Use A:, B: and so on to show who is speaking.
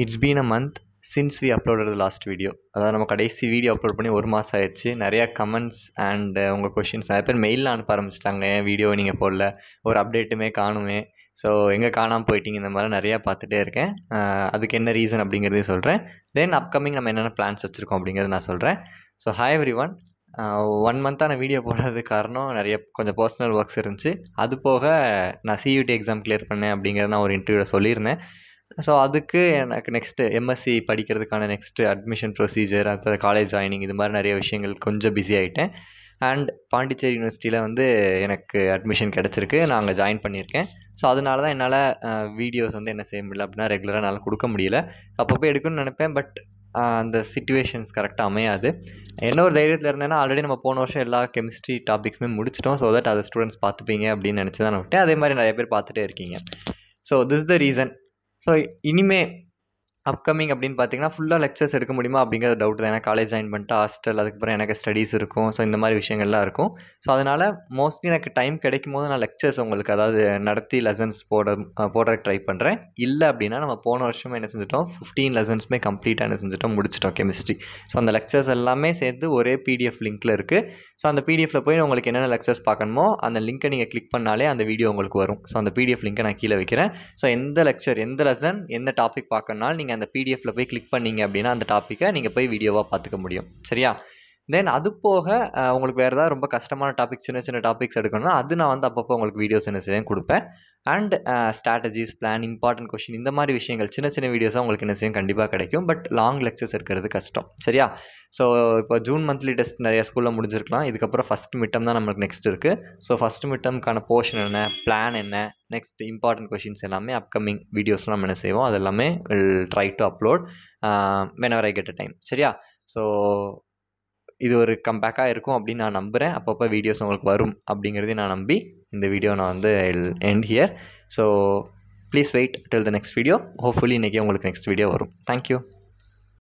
A: it's been a month since we uploaded last video அதாவது நம்ம கடைசி வீடியோ அப்லோட் பண்ணி ஒரு மாதம் ஆயிடுச்சு நிறையா கமெண்ட்ஸ் அண்ட் உங்கள் கொஷின்ஸ் நிறைய பேர் மெயிலில் அனுப்ப ஆரம்பிச்சிட்டாங்க ஏன் வீடியோ நீங்கள் போடல ஒரு அப்டேட்டுமே காணுமே ஸோ எங்கே காணாமல் போயிட்டீங்க இந்த மாதிரி நிறையா பார்த்துட்டே இருக்கேன் அதுக்கு என்ன ரீசன் அப்படிங்கிறதையும் சொல்கிறேன் தென் அப்கமிங் நம்ம என்னென்ன பிளான்ஸ் வச்சுருக்கோம் அப்படிங்கிறது நான் சொல்கிறேன் so hi everyone one மந்த்தாக நான் வீடியோ போடுறது காரணம் நிறைய கொஞ்சம் பர்சனல் ஒர்க்ஸ் இருந்துச்சு அது போக நான் சியூடி எக்ஸாம் கிளியர் பண்ணேன் அப்படிங்கிறத நான் ஒரு இன்டர்வியூவில் சொல்லியிருந்தேன் ஸோ அதுக்கு எனக்கு நெக்ஸ்ட்டு எம்எஸ்சி படிக்கிறதுக்கான நெக்ஸ்ட்டு அட்மிஷன் ப்ரொசீஜர் அடுத்தது காலேஜ் ஜாயினிங் இது மாதிரி நிறைய விஷயங்கள் கொஞ்சம் பிஸி ஆகிட்டேன் அண்ட் பாண்டிச்சேரி யூனிவர்சிட்டியில் வந்து எனக்கு அட்மிஷன் கிடச்சிருக்கு நான் அங்கே ஜாயின் பண்ணியிருக்கேன் ஸோ அதனால தான் என்னால் வீடியோஸ் வந்து என்ன செய்ய முடியல அப்படின்னா ரெகுலராக என்னால் கொடுக்க முடியல அப்பப்போ எடுக்கணும்னு நினப்பேன் பட் அந்த சுச்சுவேஷன்ஸ் கரெக்டாக அமையாது என்ன ஒரு தைரியத்தில் இருந்தேன்னா ஆல்ரெடி நம்ம போன வருஷம் எல்லா கெமிஸ்ட்ரி டாபிக்ஸுமே முடிச்சிட்டோம் ஸோ தட் அதை ஸ்டூடெண்ட்ஸ் பார்த்துப்பீங்க அப்படின்னு நினச்சி தான் நான் விட்டேன் அதே மாதிரி நிறைய பேர் பார்த்துட்டே இருக்கீங்க so this the reason so இனிமேல் அப்கமிங் அப்படின்னு பார்த்தீங்கன்னா ஃபுல்லாக லெக்சர்ஸ் எடுக்க முடியுமா அப்படிங்கிற டவுட் தான் ஏன்னா காலேஜ் ஜாயின் பண்ணிட்டு ஹாஸ்டல் அதுக்கப்புறம் எனக்கு ஸ்டடீஸ் இருக்கும் ஸோ இந்த மாதிரி விஷயங்கள்லாம் இருக்கும் ஸோ அதனால் மோஸ்ட்லி எனக்கு டைம் கிடைக்கும் போது நான் லெக்சர்ஸ் உங்களுக்கு அதாவது நடத்தி லெசன்ஸ் போட போடுறதுக்கு ட்ரை பண்ணுறேன் இல்லை அப்படின்னா நம்ம போன வருஷமே என்ன செஞ்சிட்டோம் ஃபிஃப்டீன் லெசன்ஸுமே கம்ப்ளீட்டாக என்ன செஞ்சிட்டோம் முடிச்சிட்டோம் கெமிஸ்ட்ரி ஸோ அந்த லெக்சர்ஸ் எல்லாமே சேர்ந்து ஒரே பிடிஎஃப் லிங்க்கில் இருக்குது ஸோ அந்த பிடிஎஃப்பில் போய் உங்களுக்கு என்னென்ன லெக்சர்ஸ் பார்க்கணுமோ அந்த லிங்க்கை நீங்கள் கிளிக் பண்ணாலே அந்த வீடியோ உங்களுக்கு வரும் ஸோ அந்த பிடிஎஃப் லிங்க்கை நான் கீழே வைக்கிறேன் ஸோ எந்த லெக்சர் எந்த லெசன் எந்த டாபிக் பார்க்கணும்னாலும் நீங்கள் நீங்கள் அந்த பிடிஎஃப்பில் போய் கிளிக் பண்ணிங்க அப்படின்னா அந்த டாப்பிக்கை நீங்கள் போய் வீடியோவாக பார்த்துக்க முடியும் சரியா தென் அது போக உங்களுக்கு வேறு ஏதாவது ரொம்ப கஷ்டமான டாபிக் சின்ன சின்ன டாபிக்ஸ் எடுக்கணும்னா அது நான் வந்து அப்பப்போ உங்களுக்கு வீடியோஸ் என்ன செய்யும் கொடுப்பேன் and strategies plan important question இந்த மாதிரி விஷயங்கள் சின்ன சின்ன வீடியோஸாக உங்களுக்கு என்ன செய்யும் கண்டிப்பாக கிடைக்கும் பட் லாங் லெக்சர்ஸ் எடுக்கிறது கஷ்டம் சரியா ஸோ இப்போ ஜூன் மந்த்லி டெஸ்ட் நிறையா ஸ்கூலில் முடிஞ்சிருக்கலாம் இதுக்கப்புறம் ஃபஸ்ட் மிட்டம் தான் நம்மளுக்கு நெக்ஸ்ட் இருக்குது ஸோ ஃபஸ்ட் மிட்டம்க்கான போர்ஷன் என்ன பிளான் என்ன நெக்ஸ்ட் இம்பார்ட்டன்ட் கொஷின்ஸ் எல்லாமே அப்கமிங் வீடியோஸ்லாம் நம்ம என்ன செய்வோம் அது எல்லாமே will try to upload whenever I get a time சரியா ஸோ இது ஒரு கம்பேக்காக இருக்கும் அப்படின்னு நான் நம்புகிறேன் அப்பப்போ வீடியோஸ் உங்களுக்கு வரும் அப்படிங்கிறதையும் நான் நம்பி இந்த வீடியோ நான் வந்து end here so please wait till the next video hopefully இன்றைக்கி உங்களுக்கு நெக்ஸ்ட் வீடியோ வரும் தேங்க்யூ